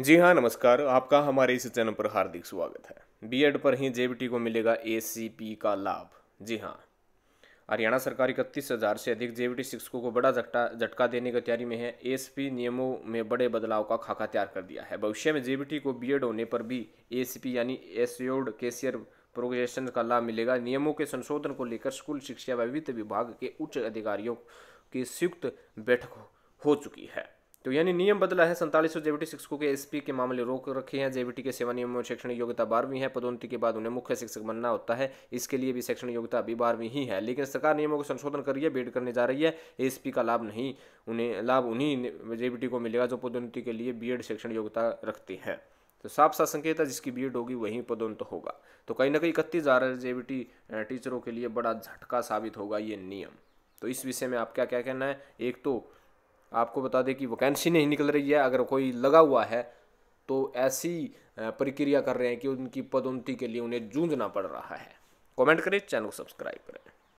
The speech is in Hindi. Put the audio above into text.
जी हाँ नमस्कार आपका हमारे इस चैनल पर हार्दिक स्वागत है बीएड पर ही जेबीटी को मिलेगा एसीपी का लाभ जी हाँ हरियाणा सरकार इकतीस हज़ार से अधिक जेबीटी शिक्षकों को बड़ा झटका झटका देने की तैयारी में है एसपी नियमों में बड़े बदलाव का खाका तैयार कर दिया है भविष्य में जेबीटी को बीएड होने पर भी एसीपी यानी एसोड केसियर प्रोग्रेशन का लाभ मिलेगा नियमों के संशोधन को लेकर स्कूल शिक्षा व वित्त विभाग के उच्च अधिकारियों की संयुक्त बैठक हो चुकी है तो यानी नियम बदला है सैंतालीस सौ जेबीटी शिक्षकों के एसपी के मामले रोक रखे हैं जेबीटी के सेवा नियमों में शैक्षणिक योग्यता बारहवीं है पदोन्नति के बाद उन्हें मुख्य शिक्षक बनना होता है इसके लिए भी शैक्षणिक योग्यता अभी बारहवीं ही है लेकिन सरकार नियमों को संशोधन करिए बेड करने जा रही है एस का लाभ नहीं उन्हें लाभ उन्हीं जेबीटी को मिलेगा जो पदोन्नति के लिए बी शैक्षणिक योग्यता रखती है तो साफ साफ संकेत है जिसकी बी होगी वहीं पदोन्नत होगा तो कहीं ना कहीं इकतीस हज़ार जेबीटी टीचरों के लिए बड़ा झटका साबित होगा ये नियम तो इस विषय में आप क्या क्या कहना है एक तो आपको बता दें कि वैकेंसी नहीं निकल रही है अगर कोई लगा हुआ है तो ऐसी प्रक्रिया कर रहे हैं कि उनकी पदोन्नति के लिए उन्हें जूझना पड़ रहा है कमेंट करें चैनल को सब्सक्राइब करें